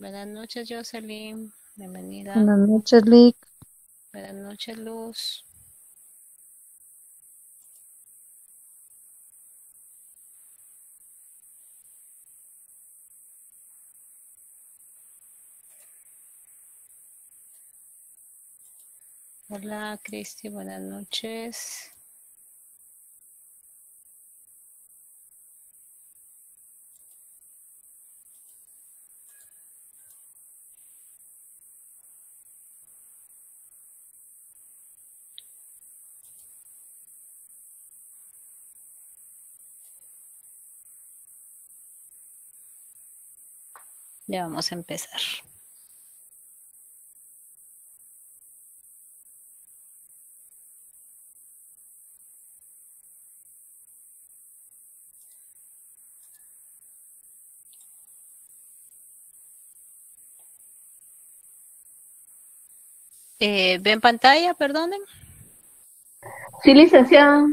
Buenas noches, Jocelyn. Bienvenida. Buenas noches, Lick. Buenas noches, Luz. Hola, Cristi. Buenas noches. Ya vamos a empezar. Eh, ¿Ven pantalla, perdonen? Sí, licenciada.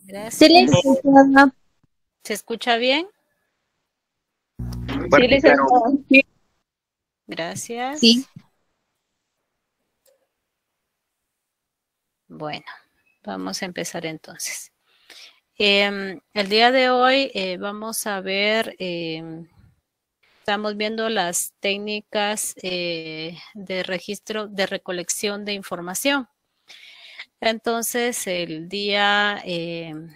Gracias. Sí, ¿Se escucha bien? Sí, licenciada. Gracias. Sí. Bueno, vamos a empezar entonces. Em, el día de hoy eh, vamos a ver, em, estamos viendo las técnicas eh, de registro de recolección de información. Entonces, el día em,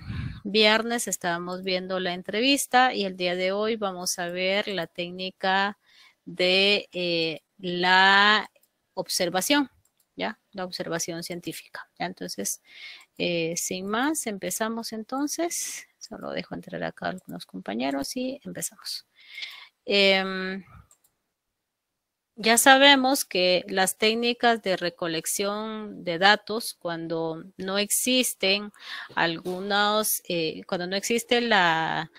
viernes estábamos viendo la entrevista y el día de hoy vamos a ver la técnica de eh, la observación, ¿ya? La observación científica, ¿ya? Entonces, eh, sin más, empezamos entonces. Solo dejo entrar acá a algunos compañeros y empezamos. Em, ya sabemos que las técnicas de recolección de datos, cuando no existen algunos, eh, cuando no existe la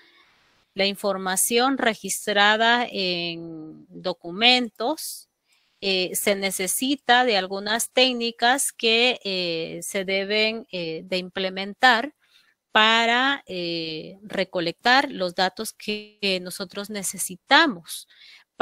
la información registrada en documentos eh, se necesita de algunas técnicas que eh, se deben eh, de implementar para recolectar los datos que nosotros necesitamos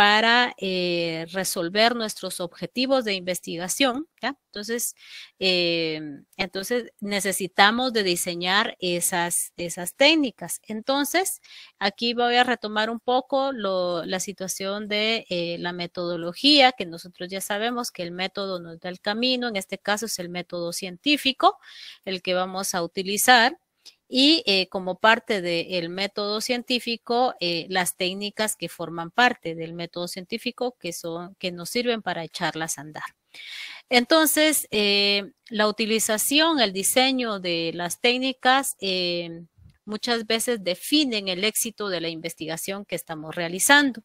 para eh, resolver nuestros objetivos de investigación. Entonces, em, entonces, necesitamos de diseñar esas, esas técnicas. Entonces, aquí voy a retomar un poco la situación de eh, la metodología, que nosotros ya sabemos que el método nos da el camino, en este caso es el método científico, el que vamos a utilizar y eh, como parte del método científico, eh, las técnicas que forman parte del método científico que, son, que nos sirven para echarlas a andar. Entonces, eh, la utilización, el diseño de las técnicas muchas veces definen el éxito de la investigación que estamos realizando.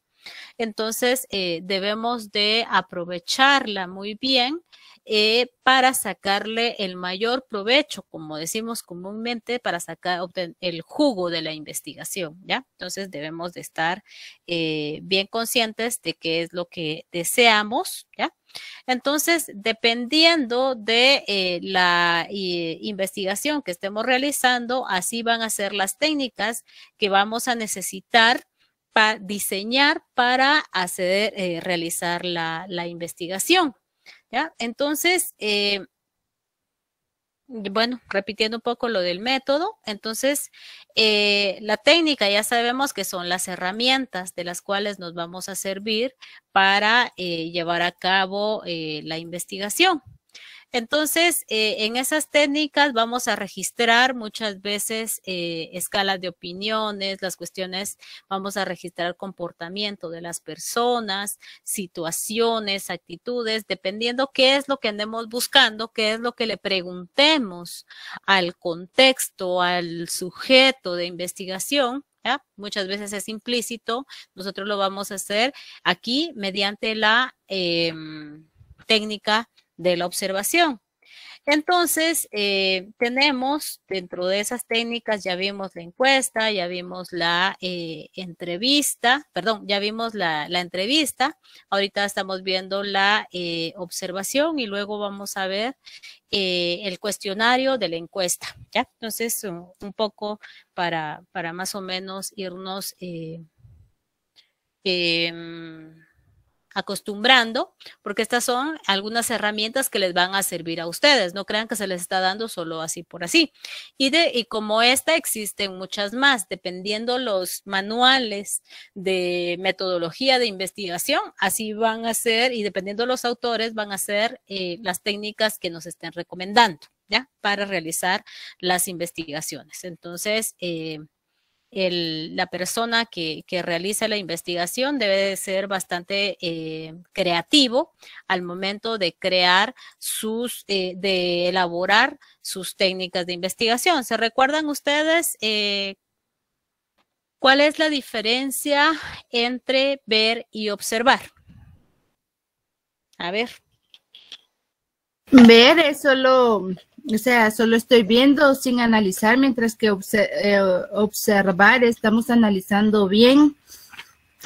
Entonces, eh, debemos de aprovecharla muy bien eh, para sacarle el mayor provecho, como decimos comúnmente, para sacar el jugo de la investigación, ¿ya? Entonces debemos de estar eh, bien conscientes de qué es lo que deseamos, ¿ya? Entonces, dependiendo de la investigación que estemos realizando, así van a ser las técnicas que vamos a necesitar para diseñar para acceder, eh, realizar la, investigación. ¿ya? Entonces, eh, bueno, repitiendo un poco lo del método, entonces eh, la técnica ya sabemos que son las herramientas de las cuales nos vamos a servir para llevar a cabo la investigación. Entonces, eh, en esas técnicas vamos a registrar muchas veces eh, escalas de opiniones, las cuestiones, vamos a registrar comportamiento de las personas, situaciones, actitudes, dependiendo qué es lo que andemos buscando, qué es lo que le preguntemos al contexto, al sujeto de investigación, ¿Ya? Muchas veces es implícito, nosotros lo vamos a hacer aquí mediante la em, técnica de la observación. Entonces, eh, tenemos dentro de esas técnicas, ya vimos la encuesta, ya vimos la eh, entrevista, perdón, ya vimos la, entrevista, ahorita estamos viendo la eh, observación y luego vamos a ver el cuestionario de la encuesta, ¿ya? Entonces, un, poco para, para, más o menos irnos... Em, acostumbrando, porque estas son algunas herramientas que les van a servir a ustedes. No crean que se les está dando solo así por así. Y, de, y como esta, existen muchas más, dependiendo los manuales de metodología de investigación, así van a ser, y dependiendo los autores, van a ser eh, las técnicas que nos estén recomendando, ¿ya? Para realizar las investigaciones. Entonces, eh, la persona que, realiza la investigación debe ser bastante eh, creativo al momento de crear sus, eh, de elaborar sus técnicas de investigación. ¿Se recuerdan ustedes eh, cuál es la diferencia entre ver y observar? A ver. Ver es solo o sea, solo estoy viendo sin analizar, mientras que eh, observar, estamos analizando bien.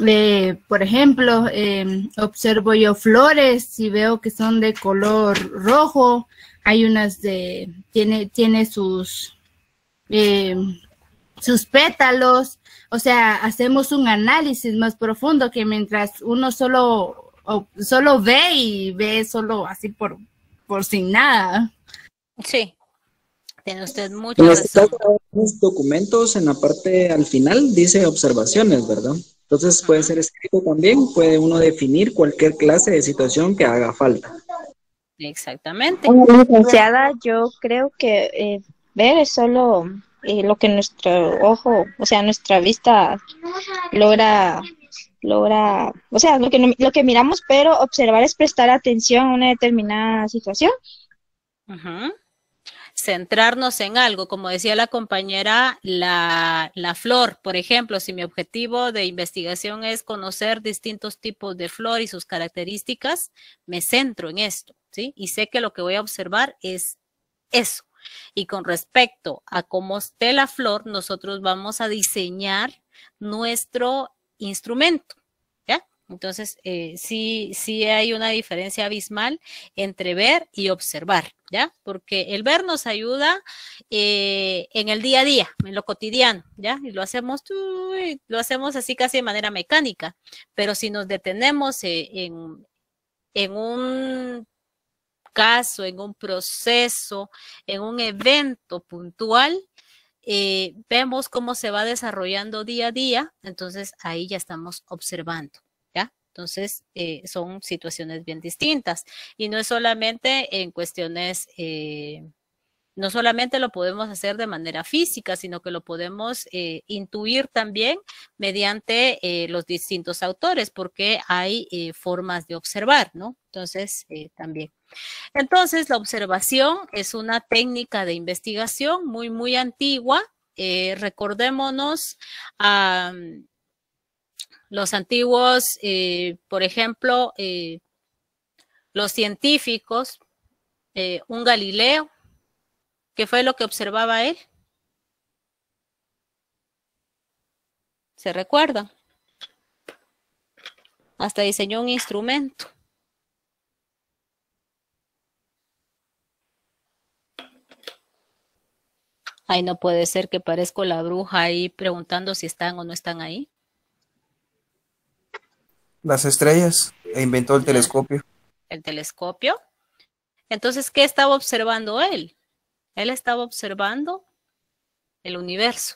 Eh, por ejemplo, em, observo yo flores y veo que son de color rojo. Hay unas de, tiene, tiene sus, em, sus pétalos. O sea, hacemos un análisis más profundo que mientras uno solo, solo ve y ve solo así por, por sin nada. Sí. Tiene usted muchos este documentos en la parte al final dice observaciones, ¿verdad? Entonces puede ser escrito también, puede uno definir cualquier clase de situación que haga falta. Exactamente. Licenciada, yo creo que eh, ver es solo eh, lo que nuestro ojo, o sea, nuestra vista logra logra, o sea, lo que, lo que miramos, pero observar es prestar atención a una determinada situación. Ajá centrarnos en algo, como decía la compañera, la, flor, por ejemplo, si mi objetivo de investigación es conocer distintos tipos de flor y sus características, me centro en esto, ¿sí? Y sé que lo que voy a observar es eso. Y con respecto a cómo esté la flor, nosotros vamos a diseñar nuestro instrumento. ¿ya? Entonces, eh, sí, sí hay una diferencia abismal entre ver y observar. ¿ya? Porque el ver nos ayuda eh, en el día a día, en lo cotidiano, ¿ya? Y lo hacemos, lo hacemos así casi de manera mecánica, pero si nos detenemos eh, en, un caso, en un proceso, en un evento puntual, eh, vemos cómo se va desarrollando día a día, entonces ahí ya estamos observando. Entonces, eh, son situaciones bien distintas. Y no es solamente en cuestiones, eh, no solamente lo podemos hacer de manera física, sino que lo podemos eh, intuir también mediante los distintos autores, porque hay formas de observar, ¿no? Entonces, también. Entonces, la observación es una técnica de investigación muy, muy antigua. recordémonos los antiguos, eh, por ejemplo, eh, los científicos, eh, un Galileo, ¿qué fue lo que observaba él? ¿Se recuerda? Hasta diseñó un instrumento. Ay, no puede ser que parezco la bruja ahí preguntando si están o no están ahí las estrellas e inventó el telescopio. El telescopio. Entonces, ¿qué estaba observando él? Él estaba observando el universo.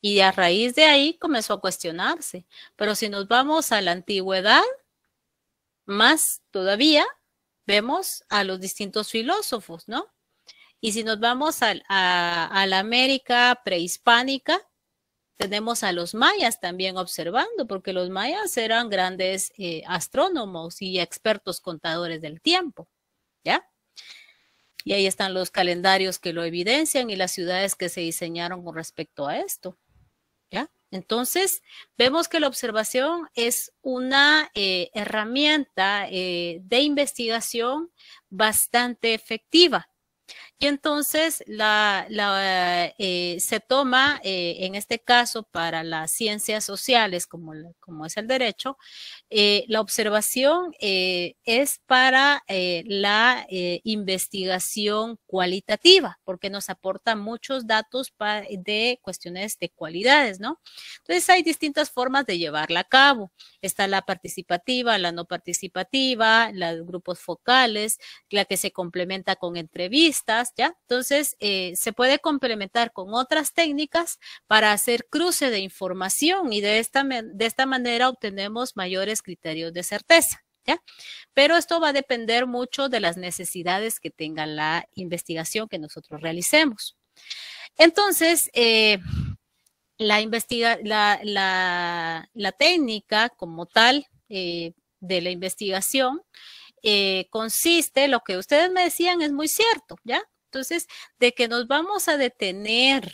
Y a raíz de ahí comenzó a cuestionarse. Pero si nos vamos a la antigüedad, más todavía vemos a los distintos filósofos, ¿no? Y si nos vamos a, a la América prehispánica, tenemos a los mayas también observando, porque los mayas eran grandes eh, astrónomos y expertos contadores del tiempo, ¿ya? Y ahí están los calendarios que lo evidencian y las ciudades que se diseñaron con respecto a esto, ¿ya? Entonces, vemos que la observación es una eh, herramienta eh, de investigación bastante efectiva entonces eh, se toma, eh, en este caso, para las ciencias sociales, como, es el derecho, eh, la observación es para la investigación cualitativa, porque nos aporta muchos datos de cuestiones de cualidades, ¿no? Entonces hay distintas formas de llevarla a cabo. Está la participativa, la no participativa, los grupos focales, la que se complementa con entrevistas, ¿ya? Entonces, eh, se puede complementar con otras técnicas para hacer cruce de información y de esta, de esta manera obtenemos mayores criterios de certeza. ¿Ya? Pero esto va a depender mucho de las necesidades que tenga la investigación que nosotros realicemos. Entonces, eh, la, investiga la, técnica como tal eh, de la investigación consiste, lo que ustedes me decían es muy cierto, ¿ya? Entonces, de que nos vamos a detener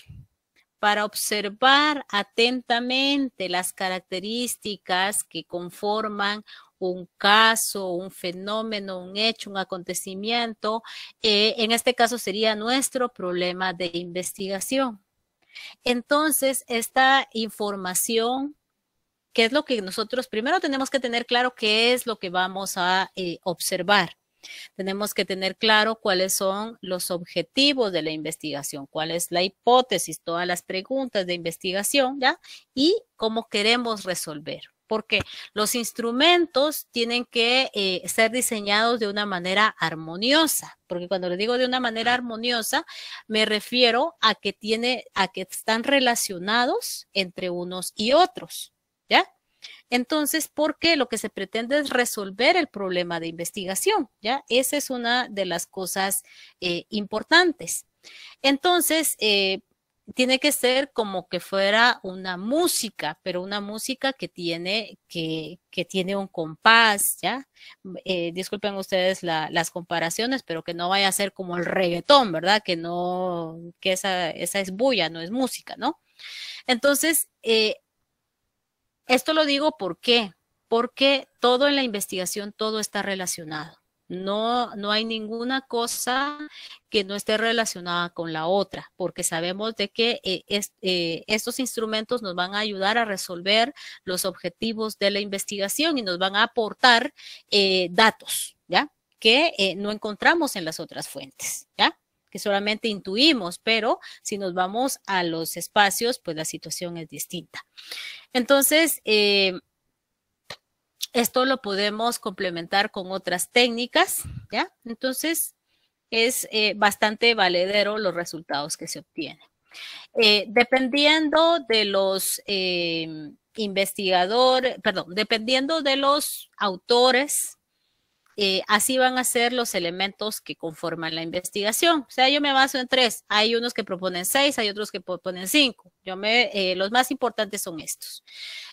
para observar atentamente las características que conforman un caso, un fenómeno, un hecho, un acontecimiento, eh, en este caso sería nuestro problema de investigación. Entonces, esta información, ¿qué es lo que nosotros primero tenemos que tener claro qué es lo que vamos a eh, observar? Tenemos que tener claro cuáles son los objetivos de la investigación, cuál es la hipótesis, todas las preguntas de investigación, ¿ya? Y cómo queremos resolver porque los instrumentos tienen que eh, ser diseñados de una manera armoniosa, porque cuando le digo de una manera armoniosa, me refiero a que tiene, a que están relacionados entre unos y otros, ¿ya? Entonces, ¿por qué? Lo que se pretende es resolver el problema de investigación, ¿ya? Esa es una de las cosas eh, importantes. Entonces, eh, tiene que ser como que fuera una música, pero una música que tiene, que, tiene un compás, ¿ya? Eh, disculpen ustedes las comparaciones, pero que no vaya a ser como el reggaetón, ¿verdad? Que no, que esa, esa es bulla, no es música, ¿no? Entonces, esto lo digo ¿por qué? porque todo en la investigación, todo está relacionado. No, no hay ninguna cosa que no esté relacionada con la otra, porque sabemos de que eh, eh, estos instrumentos nos van a ayudar a resolver los objetivos de la investigación y nos van a aportar eh, datos, ¿ya? Que no encontramos en las otras fuentes, ¿ya? que solamente intuimos, pero si nos vamos a los espacios, pues la situación es distinta. Entonces, eh, esto lo podemos complementar con otras técnicas, ¿ya? Entonces, es eh, bastante valedero los resultados que se obtienen. Eh, dependiendo de los investigadores, perdón, dependiendo de los autores eh, así van a ser los elementos que conforman la investigación. O sea, yo me baso en tres. Hay unos que proponen seis, hay otros que proponen cinco. Yo me, eh, los más importantes son estos.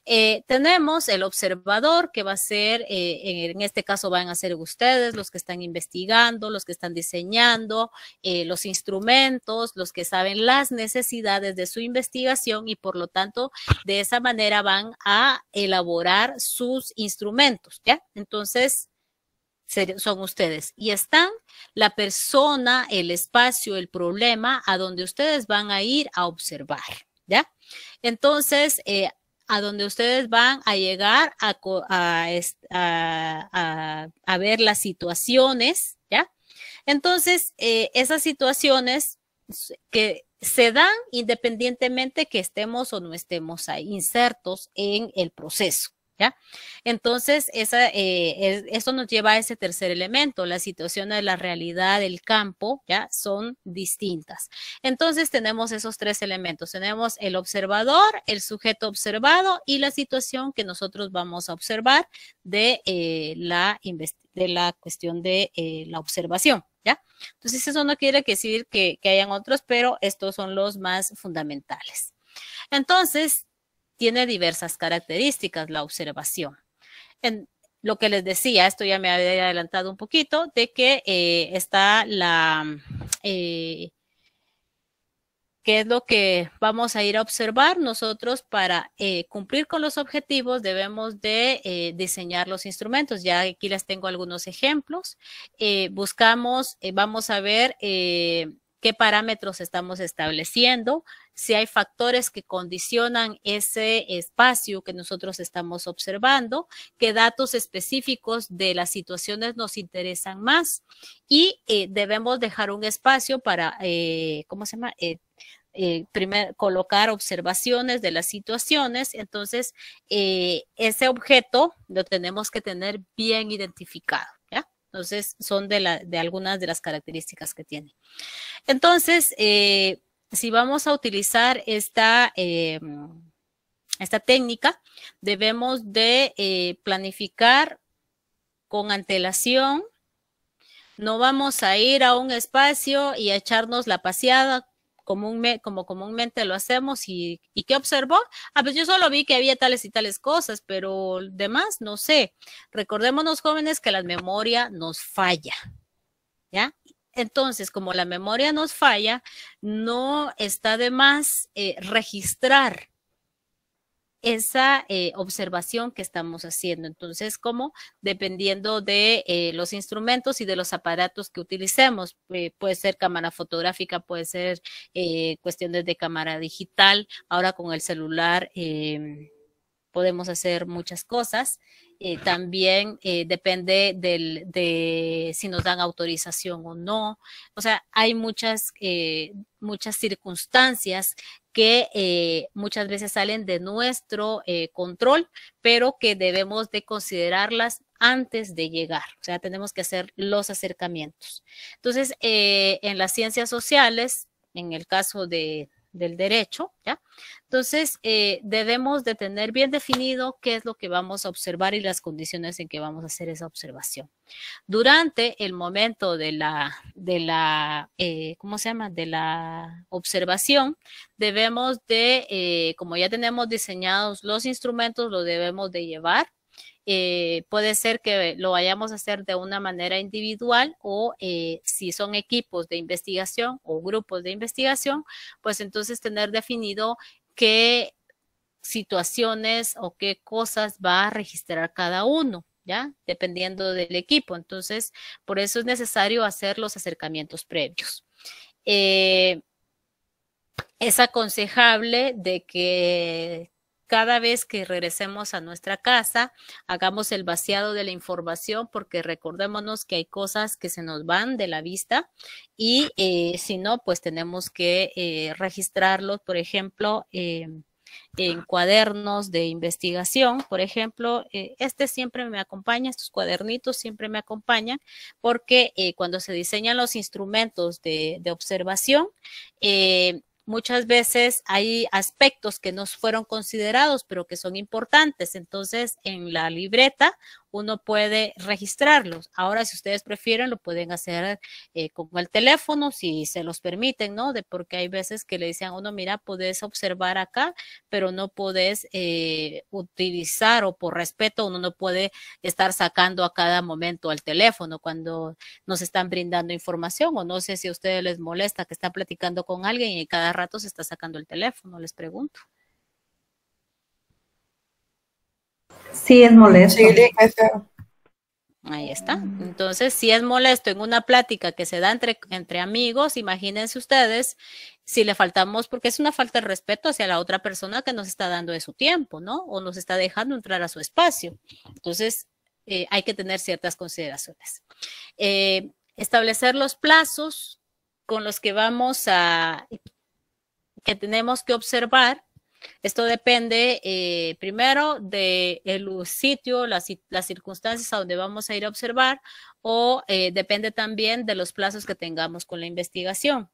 Eh, tenemos el observador que va a ser, en este caso van a ser ustedes, los que están investigando, los que están diseñando, los instrumentos, los que saben las necesidades de su investigación y por lo tanto de esa manera van a elaborar sus instrumentos. ¿ya? Entonces, son ustedes. Y están la persona, el espacio, el problema a donde ustedes van a ir a observar, ¿ya? Entonces, eh, a donde ustedes van a llegar a, a, ver las situaciones, ¿ya? Entonces, eh, esas situaciones que se dan independientemente que estemos o no estemos ahí, insertos en el proceso. ¿Ya? Entonces, eh, eso nos lleva a ese tercer elemento, la situación de la realidad del campo, ¿ya? Son distintas. Entonces, tenemos esos tres elementos. Tenemos el observador, el sujeto observado y la situación que nosotros vamos a observar de, eh, la, de cuestión de eh, la observación, ¿ya? Entonces, eso no quiere decir que, que hayan otros, pero estos son los más fundamentales. Entonces, tiene diversas características la observación. En lo que les decía, esto ya me había adelantado un poquito, de que eh, está la... Eh, ¿Qué es lo que vamos a ir a observar? Nosotros para eh, cumplir con los objetivos debemos de diseñar los instrumentos. Ya aquí les tengo algunos ejemplos. buscamos, vamos a ver qué parámetros estamos estableciendo, si hay factores que condicionan ese espacio que nosotros estamos observando, qué datos específicos de las situaciones nos interesan más y eh, debemos dejar un espacio para, eh, ¿cómo se llama? Eh, colocar observaciones de las situaciones, entonces ese objeto lo tenemos que tener bien identificado. Entonces, son de, algunas de las características que tiene. Entonces, eh, si vamos a utilizar esta, eh, esta técnica, debemos de eh, planificar con antelación. No vamos a ir a un espacio y a echarnos la paseada como comúnmente lo hacemos y, qué observó. Ah, pues yo solo vi que había tales y tales cosas, pero demás no sé. Recordémonos jóvenes que la memoria nos falla, ¿ya? Entonces, como la memoria nos falla, no está de más eh, registrar esa eh, observación que estamos haciendo. Entonces, como dependiendo de eh, los instrumentos y de los aparatos que utilicemos, eh, puede ser cámara fotográfica, puede ser cuestiones de cámara digital, ahora con el celular em, podemos hacer muchas cosas. Eh, también eh, depende de si nos dan autorización o no. O sea, hay muchas, eh, muchas circunstancias que muchas veces salen de nuestro control, pero que debemos de considerarlas antes de llegar. O sea, tenemos que hacer los acercamientos. Entonces, en las ciencias sociales, en el caso de, del derecho, ¿ya? Entonces, eh, debemos de tener bien definido qué es lo que vamos a observar y las condiciones en que vamos a hacer esa observación. Durante el momento de la, de la eh, ¿cómo se llama? De la observación, debemos de, eh, como ya tenemos diseñados los instrumentos, lo debemos de llevar eh, puede ser que lo vayamos a hacer de una manera individual o eh, si son equipos de investigación o grupos de investigación, pues entonces tener definido qué situaciones o qué cosas va a registrar cada uno. ¿Ya? Dependiendo del equipo. Entonces, por eso es necesario hacer los acercamientos previos. Eh, es aconsejable de que cada vez que regresemos a nuestra casa, hagamos el vaciado de la información porque recordémonos que hay cosas que se nos van de la vista y eh, si no, pues tenemos que eh, registrarlos, por ejemplo, em, en cuadernos de investigación, por ejemplo, eh, este siempre me acompaña, estos cuadernitos siempre me acompañan, porque cuando se diseñan los instrumentos de, observación, muchas veces hay aspectos que no fueron considerados, pero que son importantes. Entonces, en la libreta uno puede registrarlos. Ahora, si ustedes prefieren, lo pueden hacer eh, con el teléfono, si se los permiten, ¿no? De porque hay veces que le dicen a uno, mira, puedes observar acá, pero no podés eh, utilizar o por respeto uno no puede estar sacando a cada momento al teléfono cuando nos están brindando información o no sé si a ustedes les molesta que están platicando con alguien y cada rato se está sacando el teléfono, les pregunto. Sí, es molesto. Ahí está. Entonces, si es molesto en una plática que se da entre, entre amigos, imagínense ustedes si le faltamos, porque es una falta de respeto hacia la otra persona que nos está dando de su tiempo, ¿no? O nos está dejando entrar a su espacio. Entonces, eh, hay que tener ciertas consideraciones. Eh, establecer los plazos con los que vamos a, que tenemos que observar esto depende eh, primero del sitio, las, circunstancias a donde vamos a ir a observar o eh, depende también de los plazos que tengamos con la investigación.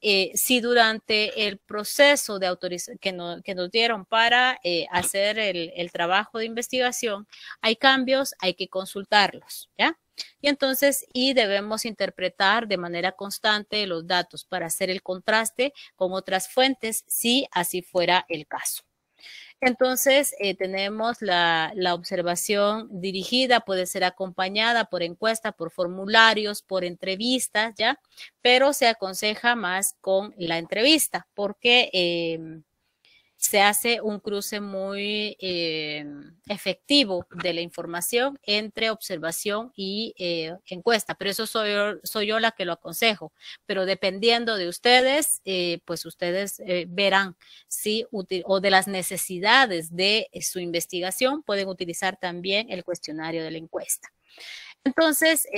Eh, si durante el proceso de que, nos dieron para hacer el, el trabajo de investigación hay cambios, hay que consultarlos, ¿ya? Y entonces, y debemos interpretar de manera constante los datos para hacer el contraste con otras fuentes, si así fuera el caso. Entonces, eh, tenemos la, observación dirigida, puede ser acompañada por encuesta, por formularios, por entrevistas, ¿ya? Pero se aconseja más con la entrevista porque... Em, se hace un cruce muy eh, efectivo de la información entre observación y eh, encuesta. Pero eso soy yo, la que lo aconsejo. Pero dependiendo de ustedes, eh, pues ustedes verán si o de las necesidades de su investigación pueden utilizar también el cuestionario de la encuesta. Entonces,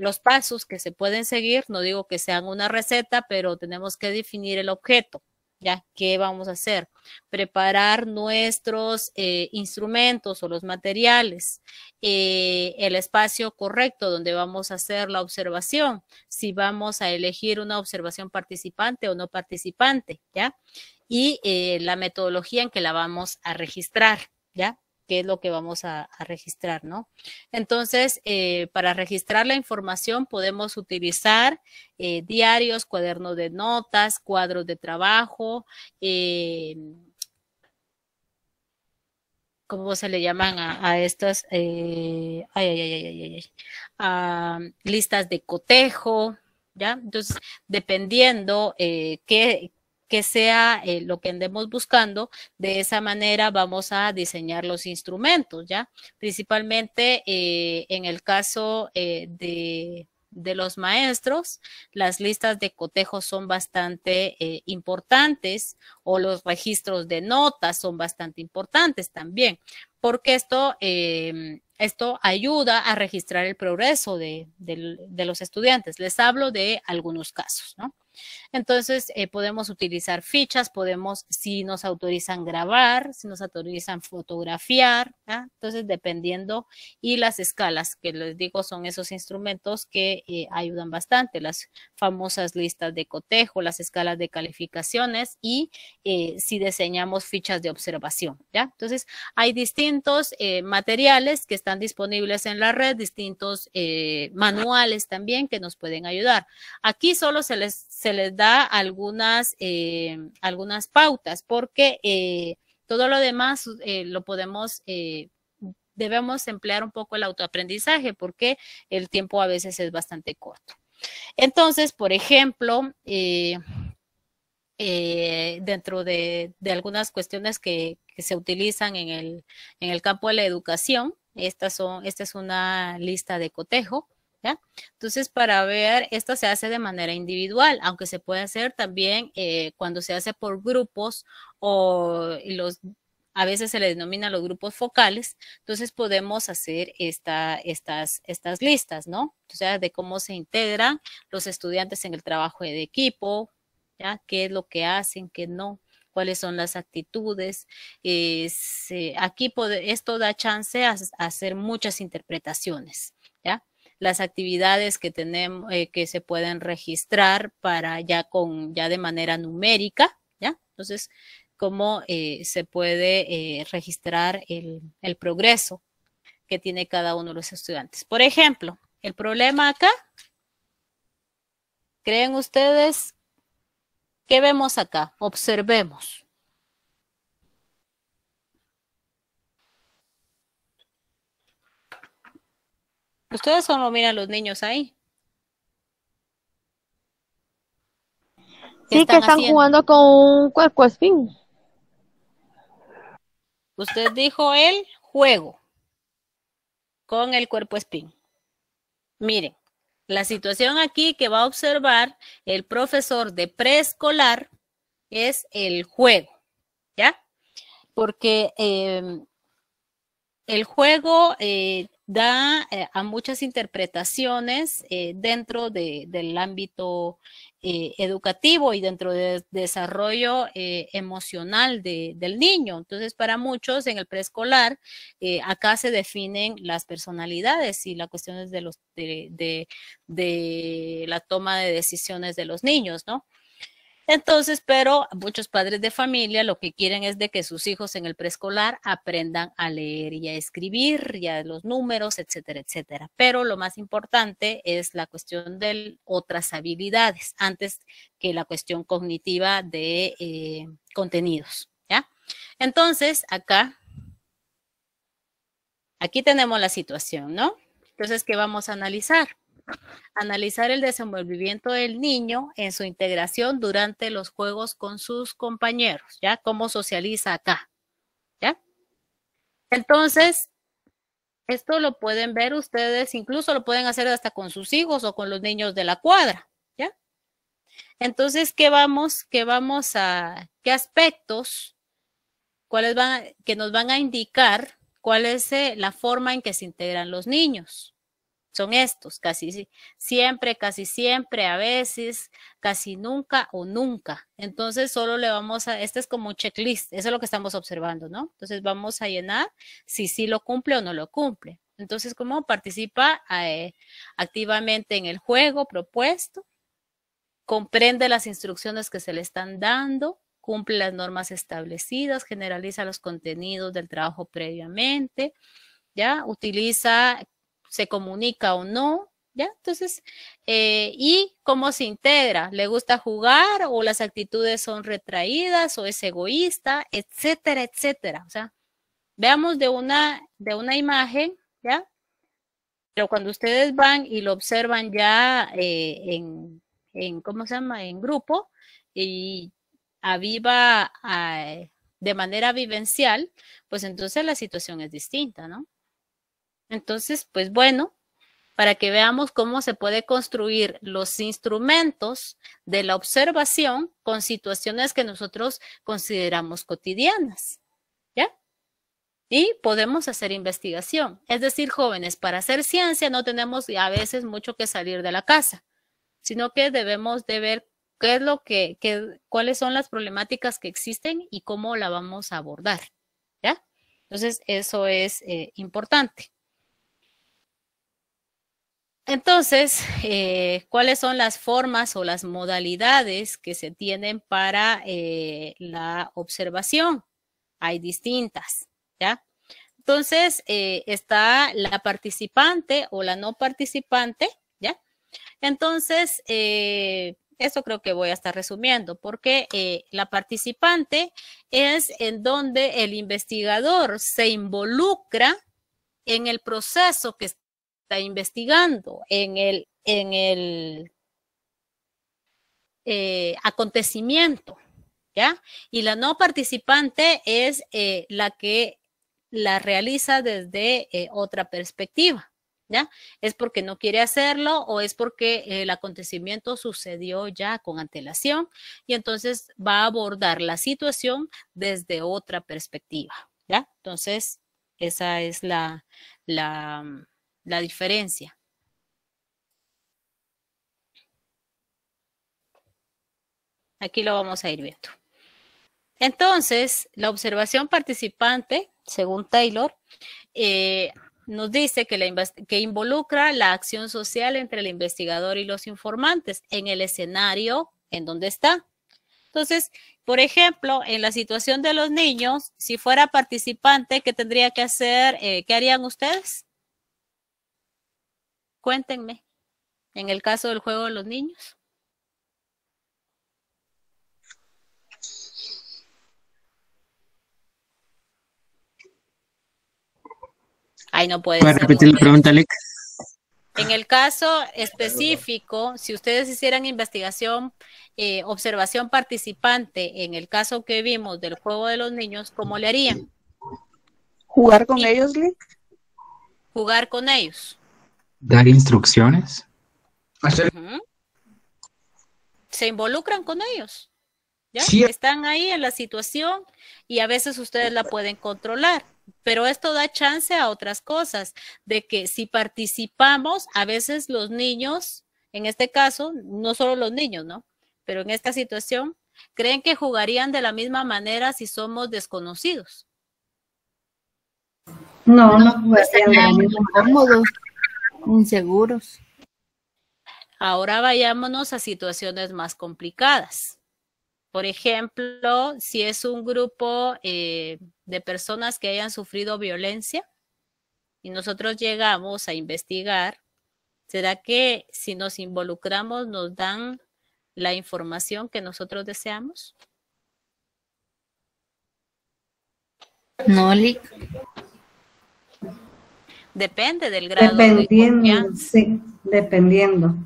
los pasos que se pueden seguir, no digo que sean una receta, pero tenemos que definir el objeto ya qué vamos a hacer. Preparar nuestros eh, instrumentos o los materiales, eh, el espacio correcto donde vamos a hacer la observación, si vamos a elegir una observación participante o no participante, ¿ya? Y eh, la metodología en que la vamos a registrar, ¿ya? qué es lo que vamos a, registrar, ¿no? Entonces, eh, para registrar la información podemos utilizar eh, diarios, cuadernos de notas, cuadros de trabajo, eh, ¿cómo se le llaman a, estas? ay, ay, ay, ay, ay, ay. Ah, listas de cotejo, ¿ya? Entonces, dependiendo qué, que sea eh, lo que andemos buscando. De esa manera vamos a diseñar los instrumentos, ¿ya? Principalmente eh, en el caso eh, de, los maestros, las listas de cotejo son bastante importantes o los registros de notas son bastante importantes también, porque esto, em, esto ayuda a registrar el progreso de, de, los estudiantes. Les hablo de algunos casos, ¿no? Entonces, eh, podemos utilizar fichas, podemos, si nos autorizan grabar, si nos autorizan fotografiar, ¿ah? entonces dependiendo, y las escalas, que les digo son esos instrumentos que eh, ayudan bastante, las famosas listas de cotejo, las escalas de calificaciones y eh, si diseñamos fichas de observación, ¿ya? Entonces, hay distintos materiales que están disponibles en la red, distintos manuales también que nos pueden ayudar. Aquí solo se les se les da algunas, eh, algunas pautas, porque eh, todo lo demás eh, lo podemos, debemos emplear un poco el autoaprendizaje, porque el tiempo a veces es bastante corto. Entonces, por ejemplo, dentro de, algunas cuestiones que, se utilizan en el, en el, campo de la educación. Estas son, esta es una lista de cotejo. Entonces, para ver, esto se hace de manera individual, aunque se puede hacer también eh, cuando se hace por grupos o los, a veces se le denomina los grupos focales, entonces podemos hacer estas, estas listas, ¿no? O sea, de cómo se integran los estudiantes en el trabajo de equipo, ¿ya? ¿Qué es lo que hacen, qué no? cuáles son las actitudes. Eh, aquí esto da chance a hacer muchas interpretaciones las actividades que tenemos, eh, que se pueden registrar para ya con, ya de manera numérica, ¿ya? Entonces, cómo eh, se puede eh, registrar el, el progreso que tiene cada uno de los estudiantes. Por ejemplo, el problema acá, ¿creen ustedes? ¿Qué vemos acá? Observemos. Ustedes solo miran los niños ahí. Sí, que están jugando con un cuerpo espín. Usted dijo el juego con el cuerpo espín. Miren, la situación aquí que va a observar el profesor de preescolar es el juego, ¿ya? Porque eh, el juego eh, da eh, a muchas interpretaciones eh, dentro de, del ámbito eh, educativo y dentro del desarrollo emocional de, del niño. Entonces, para muchos en el preescolar, acá se definen las personalidades y las cuestiones de, de, la toma de decisiones de los niños, ¿no? Entonces, pero muchos padres de familia lo que quieren es de que sus hijos en el preescolar aprendan a leer y a escribir, ya los números, etcétera, etcétera. Pero lo más importante es la cuestión de otras habilidades antes que la cuestión cognitiva de eh, contenidos, ¿ya? Entonces, acá, aquí tenemos la situación, ¿no? Entonces, ¿qué vamos a analizar? Analizar el desenvolvimiento del niño en su integración durante los juegos con sus compañeros, ¿ya? Cómo socializa acá, ¿ya? Entonces, esto lo pueden ver ustedes, incluso lo pueden hacer hasta con sus hijos o con los niños de la cuadra, ¿ya? Entonces, ¿qué vamos, qué vamos a, qué aspectos, cuáles van, que nos van a indicar cuál es eh, la forma en que se integran los niños? Son estos, casi siempre, casi siempre, a veces, casi nunca o nunca. Entonces solo le vamos a, este es como un checklist, eso es lo que estamos observando, ¿no? Entonces vamos a llenar si sí lo cumple o no lo cumple. Entonces, ¿cómo participa eh, activamente en el juego propuesto? Comprende las instrucciones que se le están dando, cumple las normas establecidas, generaliza los contenidos del trabajo previamente, ¿ya? Utiliza se comunica o no, ¿ya? Entonces, eh, ¿y cómo se integra? ¿Le gusta jugar o las actitudes son retraídas o es egoísta, etcétera, etcétera? O sea, veamos de una, de una imagen, ¿ya? Pero cuando ustedes van y lo observan ya eh, en, ¿cómo se llama?, en grupo y aviva ah, de manera vivencial, pues entonces la situación es distinta, ¿no? Entonces, pues bueno, para que veamos cómo se puede construir los instrumentos de la observación con situaciones que nosotros consideramos cotidianas. ¿Ya? Y podemos hacer investigación. Es decir, jóvenes, para hacer ciencia no tenemos a veces mucho que salir de la casa, sino que debemos de ver qué es lo que, cuáles son las problemáticas que existen y cómo la vamos a abordar. ¿Ya? Entonces, eso es eh, importante. Entonces, eh, ¿cuáles son las formas o las modalidades que se tienen para eh, la observación? Hay distintas, ¿ya? Entonces, eh, está la participante o la no participante, ¿ya? Entonces, eso creo que voy a estar resumiendo, porque la participante es en donde el investigador se involucra en el proceso que está está investigando en el, en el eh, acontecimiento, ¿ya? Y la no participante es eh, la que la realiza desde eh, otra perspectiva, ¿ya? Es porque no quiere hacerlo o es porque el acontecimiento sucedió ya con antelación y entonces va a abordar la situación desde otra perspectiva, ¿ya? Entonces, esa es la la diferencia. Aquí lo vamos a ir viendo. Entonces, la observación participante, según Taylor, eh, nos dice que, que involucra la acción social entre el investigador y los informantes en el escenario en donde está. Entonces, por ejemplo, en la situación de los niños, si fuera participante, ¿qué tendría que hacer? Eh, ¿Qué harían ustedes? Cuéntenme, en el caso del juego de los niños. Ay, no puede. a repetir la pregunta, Lick. En el caso específico, si ustedes hicieran investigación, eh, observación participante, en el caso que vimos del juego de los niños, ¿cómo le harían? ¿Jugar con ellos, Lick? Jugar con ellos dar instrucciones. Se involucran con ellos. ¿ya? Están ahí en la situación y a veces ustedes la pueden controlar. Pero esto da chance a otras cosas, de que si participamos, a veces los niños, en este caso, no solo los niños, ¿no? Pero en esta situación, creen que jugarían de la misma manera si somos desconocidos. No, no, no, la misma manera. Pues inseguros. Ahora vayámonos a situaciones más complicadas. Por ejemplo, si es un grupo eh, de personas que hayan sufrido violencia y nosotros llegamos a investigar, ¿será que si nos involucramos nos dan la información que nosotros deseamos? No, Depende del grado dependiendo, Sí, dependiendo.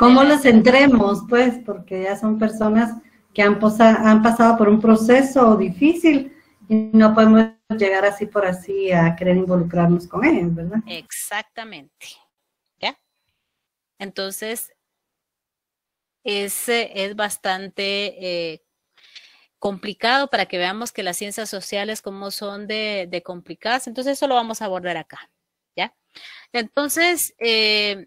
¿Cómo los entremos? Pues porque ya son personas que han, han pasado por un proceso difícil y no podemos llegar así por así a querer involucrarnos con ellos, ¿verdad? Exactamente. ¿Ya? Entonces, es, es bastante eh, complicado para que veamos que las ciencias sociales como son de complicadas. Entonces, eso lo vamos a abordar acá. ¿ya? Entonces, eh,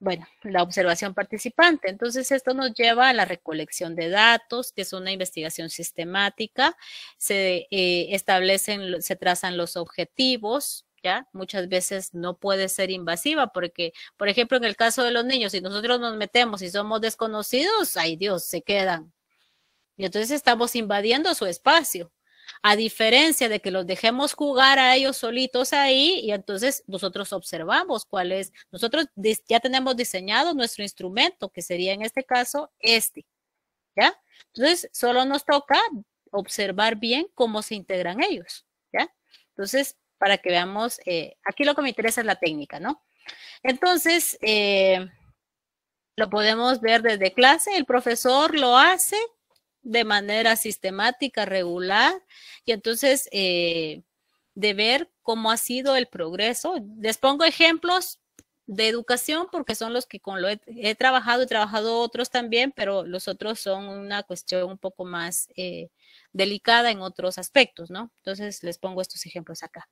bueno, la observación participante. Entonces, esto nos lleva a la recolección de datos, que es una investigación sistemática. Se eh, establecen, se trazan los objetivos, ¿ya? Muchas veces no puede ser invasiva porque, por ejemplo, en el caso de los niños, si nosotros nos metemos y somos desconocidos, ay Dios, se quedan. Y entonces estamos invadiendo su espacio, a diferencia de que los dejemos jugar a ellos solitos ahí y entonces nosotros observamos cuál es, nosotros ya tenemos diseñado nuestro instrumento, que sería en este caso este, ¿ya? Entonces solo nos toca observar bien cómo se integran ellos, ¿ya? Entonces, para que veamos, eh, aquí lo que me interesa es la técnica, ¿no? Entonces, eh, lo podemos ver desde clase, el profesor lo hace de manera sistemática, regular, y entonces eh, de ver cómo ha sido el progreso. Les pongo ejemplos de educación porque son los que con lo he, trabajado, y trabajado otros también, pero los otros son una cuestión un poco más eh, delicada en otros aspectos, ¿no? Entonces les pongo estos ejemplos acá.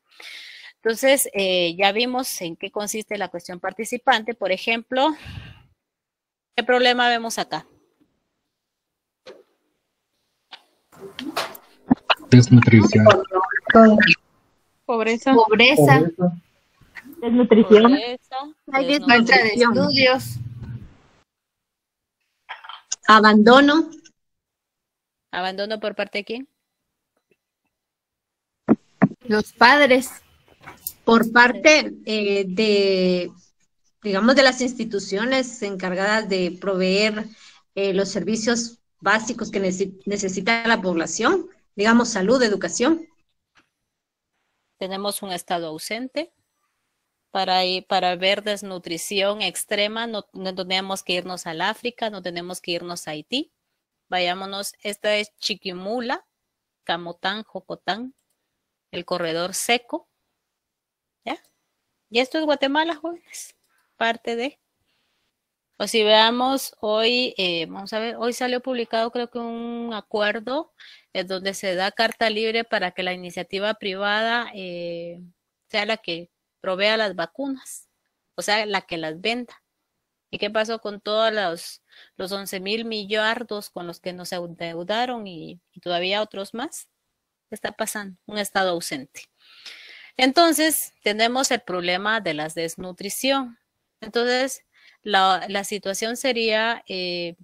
Entonces, eh, ya vimos en qué consiste la cuestión participante. Por ejemplo, ¿qué problema vemos acá? Desnutrición. Pobreza. Pobreza. Desnutrición. Falta de estudios. Abandono. ¿Abandono por parte de quién? Los padres. Por parte eh, de, digamos, de las instituciones encargadas de proveer eh, los servicios básicos que necesita la población, digamos salud, educación. Tenemos un estado ausente. Para, para ver desnutrición extrema no, no tenemos que irnos al África, no tenemos que irnos a Haití. Vayámonos, esta es Chiquimula, Camotán, Jocotán, el corredor seco. ¿Ya? Y esto es Guatemala, jóvenes. Parte de o si veamos hoy, eh, vamos a ver, hoy salió publicado creo que un acuerdo en eh, donde se da carta libre para que la iniciativa privada eh, sea la que provea las vacunas, o sea, la que las venda. ¿Y qué pasó con todos los, los 11 mil millardos con los que nos endeudaron y todavía otros más? ¿Qué está pasando? Un Estado ausente. Entonces, tenemos el problema de la desnutrición. Entonces, la, situación sería, eh,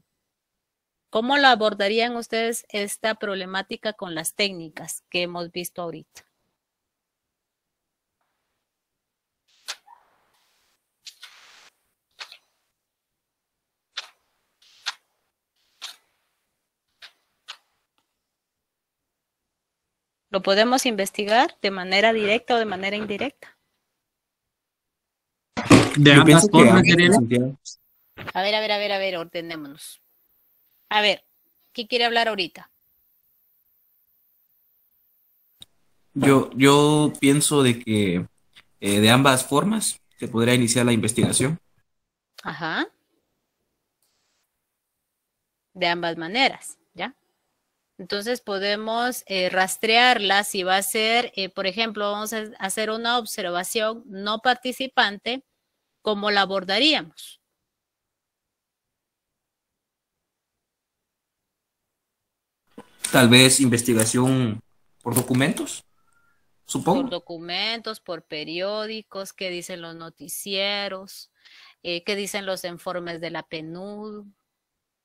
¿cómo la abordarían ustedes esta problemática con las técnicas que hemos visto ahorita? Lo podemos investigar de manera directa o de manera indirecta de ambas formas, A ver, a ver, a ver, a ver, ordenémonos. A ver, ¿qué quiere hablar ahorita? Yo, yo pienso de que eh, de ambas formas se podría iniciar la investigación. Ajá. De ambas maneras, ¿ya? Entonces podemos eh, rastrearla si va a ser, eh, por ejemplo, vamos a hacer una observación no participante cómo la abordaríamos. Tal vez investigación por documentos, supongo. Por documentos, por periódicos, qué dicen los noticieros, eh, qué dicen los informes de la PNUD,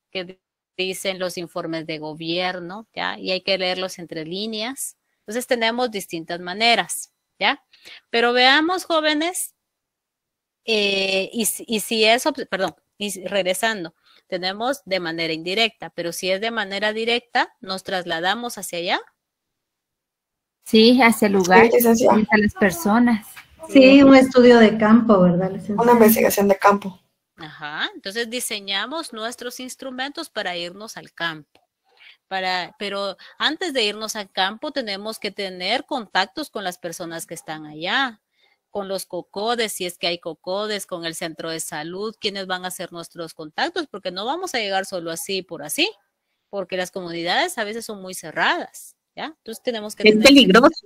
qué dicen los informes de gobierno, ¿ya? Y hay que leerlos entre líneas. Entonces tenemos distintas maneras, ¿ya? Pero veamos, jóvenes, eh, y, si eso, pues, perdón, regresando, tenemos de manera indirecta, pero si es de manera directa, nos trasladamos hacia allá. Sí, hacia el lugar, hacia... las personas. Sí, un estudio de campo, ¿verdad? Una investigación de campo. Ajá, entonces diseñamos nuestros instrumentos para irnos al campo. Para, pero antes de irnos al campo tenemos que tener contactos con las personas que están allá, con los cocodes, si es que hay cocodes, con el centro de salud, ¿quienes van a ser nuestros contactos, porque no vamos a llegar solo así por así, porque las comunidades a veces son muy cerradas, ¿ya? Entonces tenemos que... Es peligroso.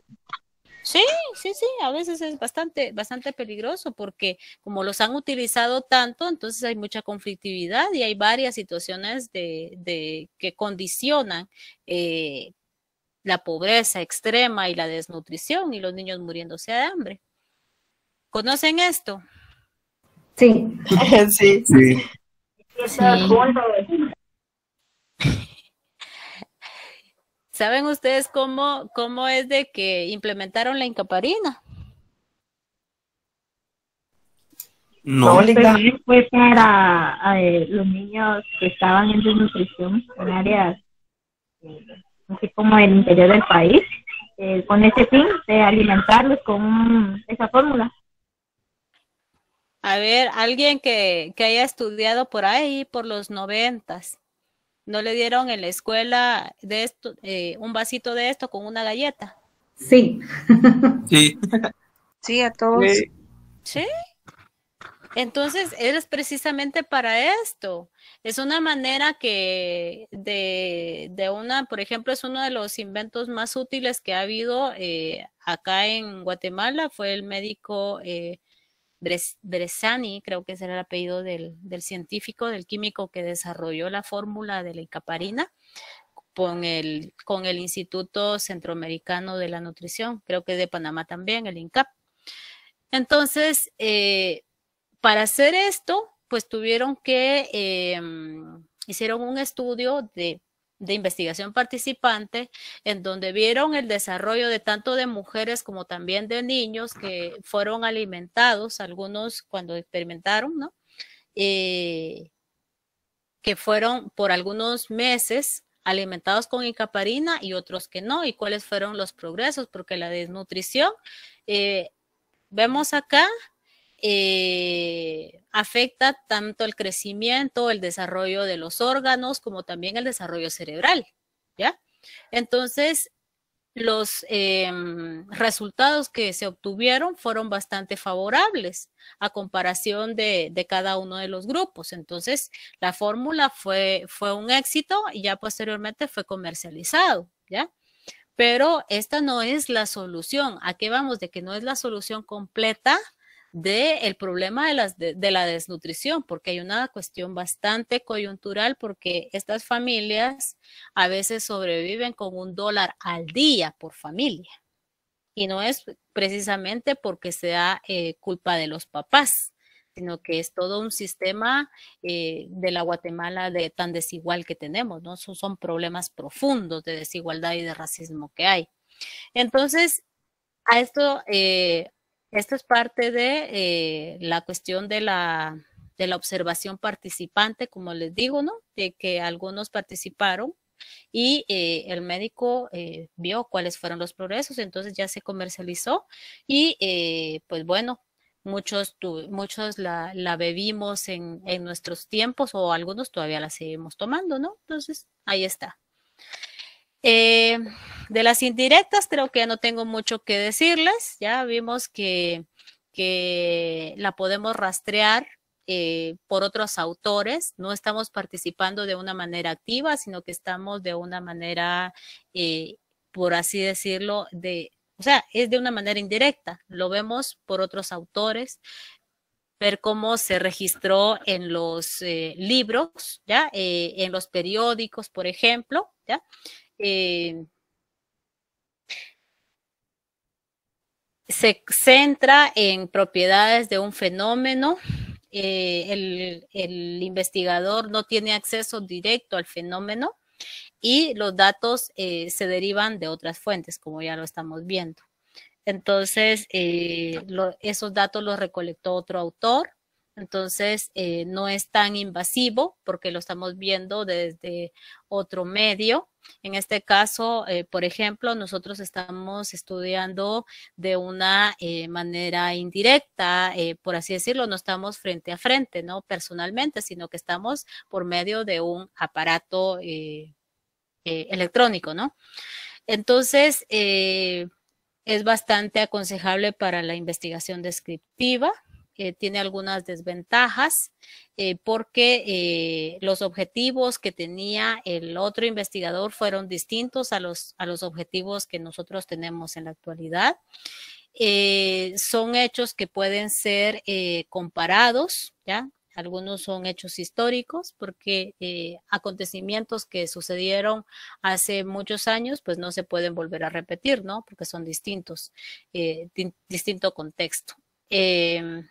Sí, sí, sí, a veces es bastante, bastante peligroso porque como los han utilizado tanto, entonces hay mucha conflictividad y hay varias situaciones de, que condicionan eh, la pobreza extrema y la desnutrición y los niños muriéndose de hambre. ¿Conocen esto? Sí. sí. ¿Saben ustedes cómo, cómo es de que implementaron la incaparina? No, pues, fue para eh, los niños que estaban en desnutrición en áreas, eh, así como el interior del país, eh, con ese fin de alimentarlos con esa fórmula. A ver, alguien que, que haya estudiado por ahí, por los noventas. ¿No le dieron en la escuela de esto, eh, un vasito de esto con una galleta? Sí. Sí. sí, a todos. Sí. Entonces, eres precisamente para esto. Es una manera que de, de, una, por ejemplo, es uno de los inventos más útiles que ha habido eh, acá en Guatemala, fue el médico eh, Bresani, creo que ese era el apellido del, científico, del químico que desarrolló la fórmula de la Incaparina, con el, Instituto Centroamericano de la Nutrición, creo que de Panamá también, el INCAP. Entonces, eh, para hacer esto, pues tuvieron que, em, hicieron un estudio de de investigación participante, en donde vieron el desarrollo de tanto de mujeres como también de niños que fueron alimentados, algunos cuando experimentaron, ¿no? Eh, que fueron por algunos meses alimentados con incaparina y otros que no, y cuáles fueron los progresos, porque la desnutrición, eh, vemos acá, eh, afecta tanto el crecimiento, el desarrollo de los órganos, como también el desarrollo cerebral, ¿ya? Entonces, los em, resultados que se obtuvieron fueron bastante favorables a comparación de, cada uno de los grupos. Entonces, la fórmula fue, fue un éxito y ya posteriormente fue comercializado, ¿ya? Pero esta no es la solución. ¿A qué vamos? De que no es la solución completa del problema de, las, de, la desnutrición, porque hay una cuestión bastante coyuntural, porque estas familias a veces sobreviven con un dólar al día por familia. Y no es precisamente porque sea eh, culpa de los papás, sino que es todo un sistema eh, de la Guatemala de, tan desigual que tenemos, ¿no? Son, son problemas profundos de desigualdad y de racismo que hay. Entonces, a esto... Eh, esta es parte de eh, la cuestión de la, de la observación participante, como les digo, ¿no? De que algunos participaron y eh, el médico eh, vio cuáles fueron los progresos, entonces ya se comercializó y pues bueno, muchos, muchos la, la bebimos en, en, nuestros tiempos o algunos todavía la seguimos tomando, ¿no? Entonces, ahí está. Eh, de las indirectas creo que no tengo mucho que decirles. Ya vimos que, la podemos rastrear eh, por otros autores. No estamos participando de una manera activa, sino que estamos de una manera, eh, por así decirlo, de, o sea, es de una manera indirecta. Lo vemos por otros autores ver cómo se registró en los libros, ¿ya? en los periódicos, por ejemplo, ¿ya? Eh, se centra en propiedades de un fenómeno. Eh, el, investigador no tiene acceso directo al fenómeno y los datos eh, se derivan de otras fuentes, como ya lo estamos viendo. Entonces, esos datos los recolectó otro autor. Entonces, no es tan invasivo porque lo estamos viendo desde otro medio en este caso, eh, por ejemplo, nosotros estamos estudiando de una eh, manera indirecta, eh, por así decirlo, no estamos frente a frente, no personalmente, sino que estamos por medio de un aparato electrónico, ¿no? Entonces, es bastante aconsejable para la investigación descriptiva, tiene algunas desventajas eh, porque eh, los objetivos que tenía el otro investigador fueron distintos a los, a los objetivos que nosotros tenemos en la actualidad. Eh, son hechos que pueden ser comparados, ¿ya? Algunos son hechos históricos porque acontecimientos que sucedieron hace muchos años, pues no se pueden volver a repetir, ¿no? Porque son distintos, distinto contexto. Em,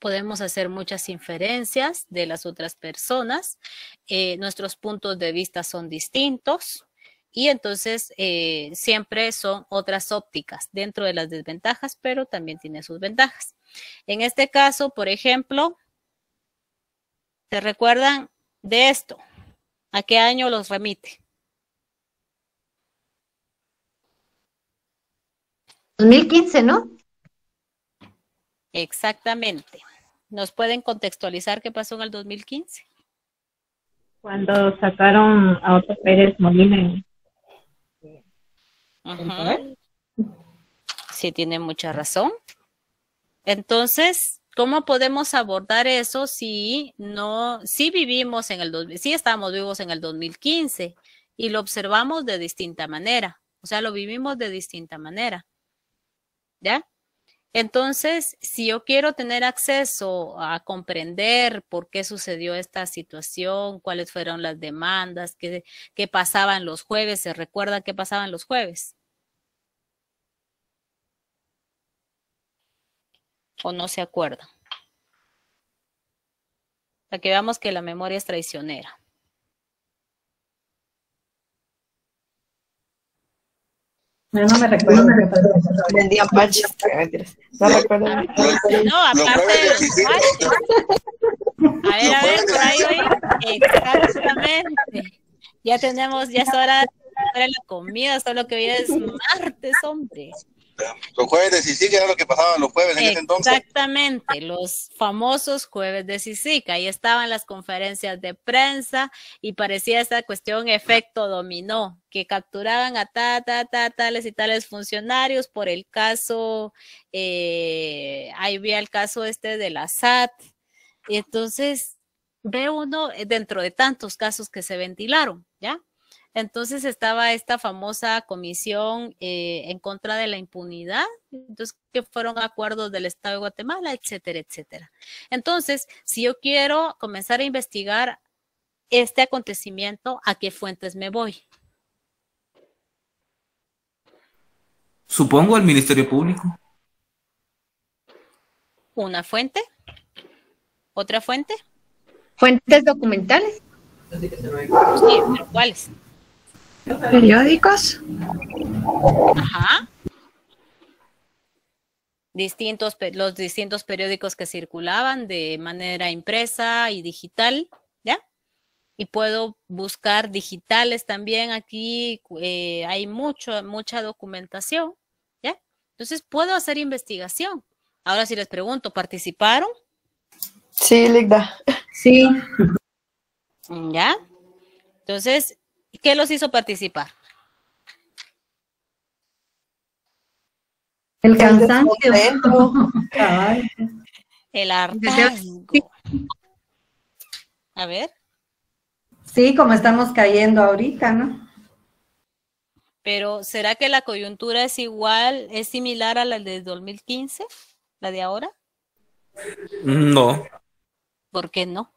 podemos hacer muchas inferencias de las otras personas, eh, nuestros puntos de vista son distintos y entonces eh, siempre son otras ópticas dentro de las desventajas, pero también tiene sus ventajas. En este caso, por ejemplo, ¿se recuerdan de esto? ¿A qué año los remite? 2015, ¿no? Exactamente. ¿Nos pueden contextualizar qué pasó en el 2015? Cuando sacaron a Otto Pérez Molina. Sí, tiene mucha razón. Entonces, ¿cómo podemos abordar eso si no, si vivimos en el 2015? si estamos vivos en el 2015 y lo observamos de distinta manera? O sea, lo vivimos de distinta manera. ¿Ya? Entonces, si yo quiero tener acceso a comprender por qué sucedió esta situación, cuáles fueron las demandas, qué, pasaban los jueves, ¿se recuerda qué pasaban los jueves? ¿O no se acuerda? Para que veamos que la memoria es traicionera. No, no me recuerdo. No, día No recuerdo. No, aparte de los A ver, a ver, por ahí, Exactamente. Ya tenemos, ya es hora de la comida, solo que hoy es martes, hombre. Los jueves de Sisica era lo que pasaba los jueves en ese entonces. Exactamente, los famosos jueves de Sisica. Ahí estaban las conferencias de prensa y parecía esta cuestión efecto dominó, que capturaban a ta, ta, tales y tales funcionarios por el caso, eh, ahí vi el caso este de la SAT. entonces ve uno eh, dentro de tantos casos que se ventilaron, ¿ya? Entonces estaba esta famosa comisión eh, en contra de la impunidad, entonces que fueron acuerdos del Estado de Guatemala, etcétera, etcétera. Entonces, si yo quiero comenzar a investigar este acontecimiento, ¿a qué fuentes me voy? Supongo al Ministerio Público. Una fuente. ¿Otra fuente? Fuentes documentales. ¿cuáles? periódicos. Ajá. Distintos, los distintos periódicos que circulaban de manera impresa y digital, ¿ya? Y puedo buscar digitales también. Aquí eh, hay mucho, mucha documentación, ¿ya? Entonces puedo hacer investigación. Ahora si les pregunto, ¿participaron? Sí, Ligda. Sí. ¿Ya? Entonces, ¿Qué los hizo participar? El cansancio. El arte. A ver. Sí, como estamos cayendo ahorita, ¿no? Pero ¿será que la coyuntura es igual, es similar a la de 2015, la de ahora? No. ¿Por qué no?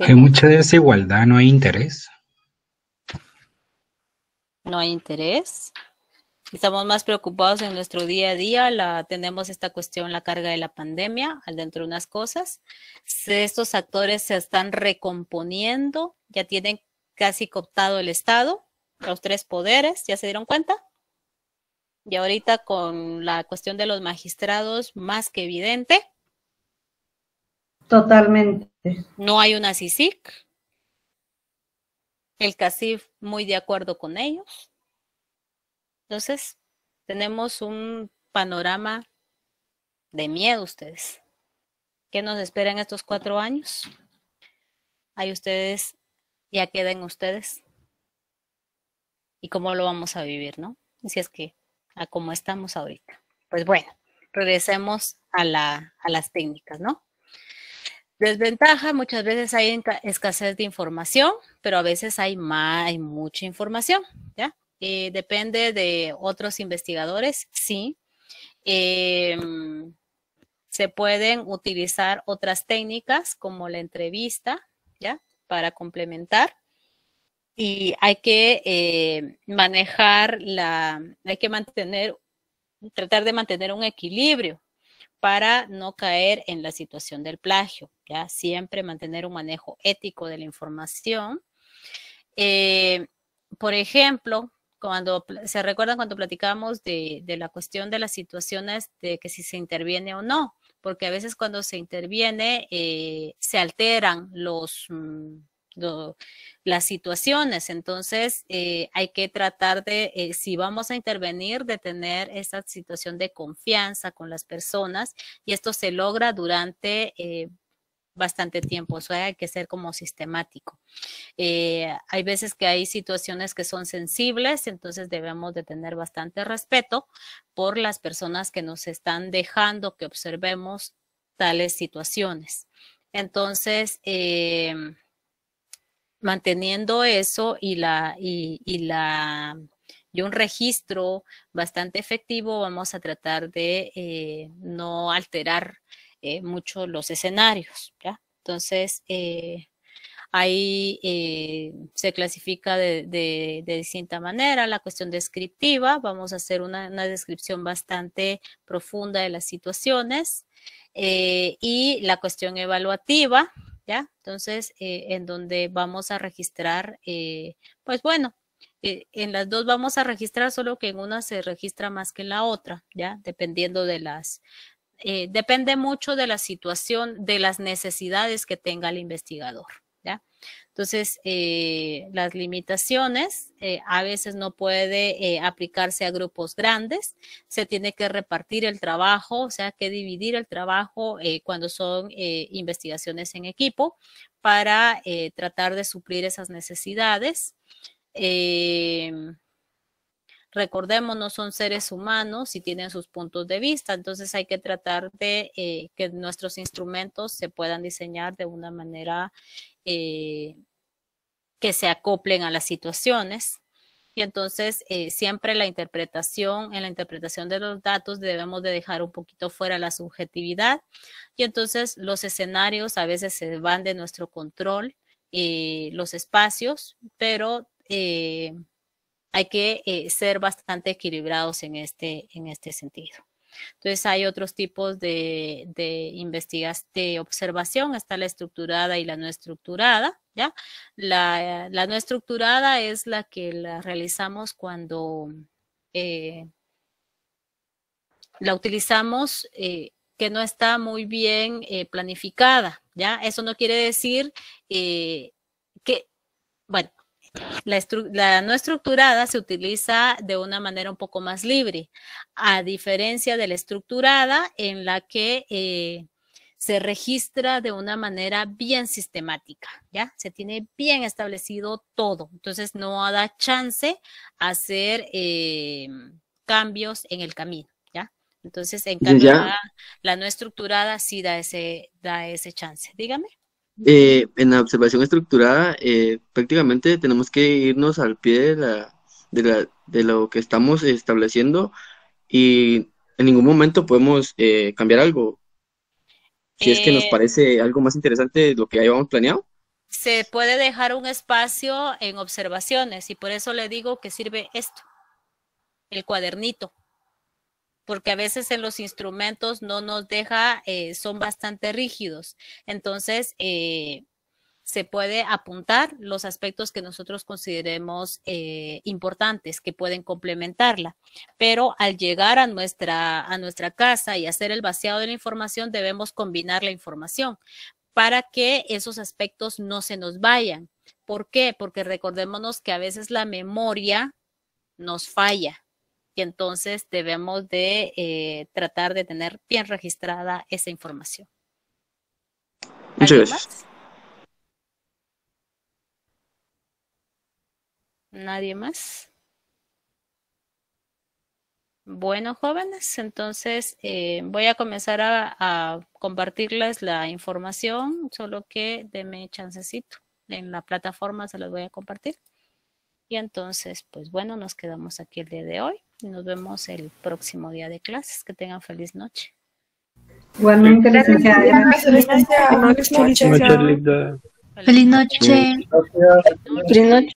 hay mucha desigualdad, no hay interés. No hay interés. Estamos más preocupados en nuestro día a día, la, tenemos esta cuestión, la carga de la pandemia, al dentro de unas cosas. Estos actores se están recomponiendo, ya tienen casi cooptado el Estado, los tres poderes, ¿ya se dieron cuenta? Y ahorita con la cuestión de los magistrados, más que evidente, Totalmente. No hay una CICIC. El CACIF muy de acuerdo con ellos. Entonces, tenemos un panorama de miedo ustedes. ¿Qué nos esperan estos cuatro años? Ahí ustedes, ya queden ustedes. Y cómo lo vamos a vivir, ¿no? Si es que a cómo estamos ahorita. Pues bueno, regresemos a, la, a las técnicas, ¿no? Desventaja, muchas veces hay escasez de información, pero a veces hay, más, hay mucha información, ¿ya? Eh, depende de otros investigadores, sí. Em, se pueden utilizar otras técnicas como la entrevista, ¿ya? Para complementar. Y hay que eh, manejar la, hay que mantener, tratar de mantener un equilibrio para no caer en la situación del plagio, ¿ya? Siempre mantener un manejo ético de la información. Eh, por ejemplo, cuando se recuerdan cuando platicamos de, la cuestión de las situaciones de que si se interviene o no, porque a veces cuando se interviene eh, se alteran los... Mm, las situaciones. Entonces, eh, hay que tratar de, eh, si vamos a intervenir, de tener esa situación de confianza con las personas y esto se logra durante... Eh, bastante tiempo, o hay que ser como sistemático. hay veces que hay situaciones que son sensibles, entonces debemos de tener bastante respeto por las personas que nos están dejando que observemos tales situaciones. Entonces, em, manteniendo eso y un registro bastante efectivo, vamos a tratar de eh, no alterar eh, mucho los escenarios. ¿ya? Entonces, eh, ahí se clasifica de, distinta manera la cuestión descriptiva. Vamos a hacer una, una descripción bastante profunda de las situaciones. y la cuestión evaluativa, ¿ya? Entonces, eh, en donde vamos a registrar, eh, pues bueno, eh, en las dos vamos a registrar, solo que en una se registra más que en la otra, ¿ya? Dependiendo de las, depende mucho de la situación, de las necesidades que tenga el investigador, ¿ya? Entonces, eh, las limitaciones eh, a veces no puede eh, aplicarse a grupos grandes, se tiene que repartir el trabajo, o sea, que dividir el trabajo cuando son investigaciones en equipo para tratar de suplir esas necesidades. Em, recordemos, no son seres humanos y tienen sus puntos de vista, entonces hay que tratar de que nuestros instrumentos se puedan diseñar de una manera que se acoplen a las situaciones. Y entonces eh, siempre la interpretación, en la interpretación de los datos debemos de dejar un poquito fuera la subjetividad y entonces los escenarios a veces se van de nuestro control, eh, los espacios, pero eh, hay que eh, ser bastante equilibrados en este, en este sentido. Entonces hay otros tipos de, de, de observación, está la estructurada y la no estructurada, ¿ya? La, la no estructurada es la que la realizamos cuando eh, la utilizamos eh, que no está muy bien eh, planificada, ¿ya? Eso no quiere decir que, bueno, la, no estructurada se utiliza de una manera un poco más libre, a diferencia de la estructurada en la que eh, se registra de una manera bien sistemática, ¿ya? Se tiene bien establecido todo, entonces no da chance hacer eh, cambios en el camino, ¿ya? Entonces, en cambio, la, la, no estructurada sí da ese, da ese chance. Dígame. Eh, en la observación estructurada, eh, prácticamente tenemos que irnos al pie de, lo que estamos estableciendo y en ningún momento podemos eh, cambiar algo. Si es que nos parece algo más interesante de lo que habíamos planeado. Se puede dejar un espacio en observaciones y por eso le digo que sirve esto, el cuadernito porque a veces en los instrumentos no nos deja, eh, son bastante rígidos. Entonces, eh, se puede apuntar los aspectos que nosotros consideremos eh, importantes que pueden complementarla. Pero al llegar a nuestra, a nuestra casa y hacer el vaciado de la información, debemos combinar la información para que esos aspectos no se nos vayan. ¿Por qué? Porque recordémonos que a veces la memoria nos falla y entonces debemos de eh, tratar de tener bien registrada esa información. gracias. ¿Nadie más? Bueno, jóvenes, entonces eh, voy a comenzar a, compartirles la información, solo que denme chancecito. En la plataforma se los voy a compartir. Y entonces, pues bueno, nos quedamos aquí el día de hoy. Nos vemos el próximo día de clases. Que tengan feliz noche. Igualmente, gracias. Feliz noche. Feliz noche. Feliz noche.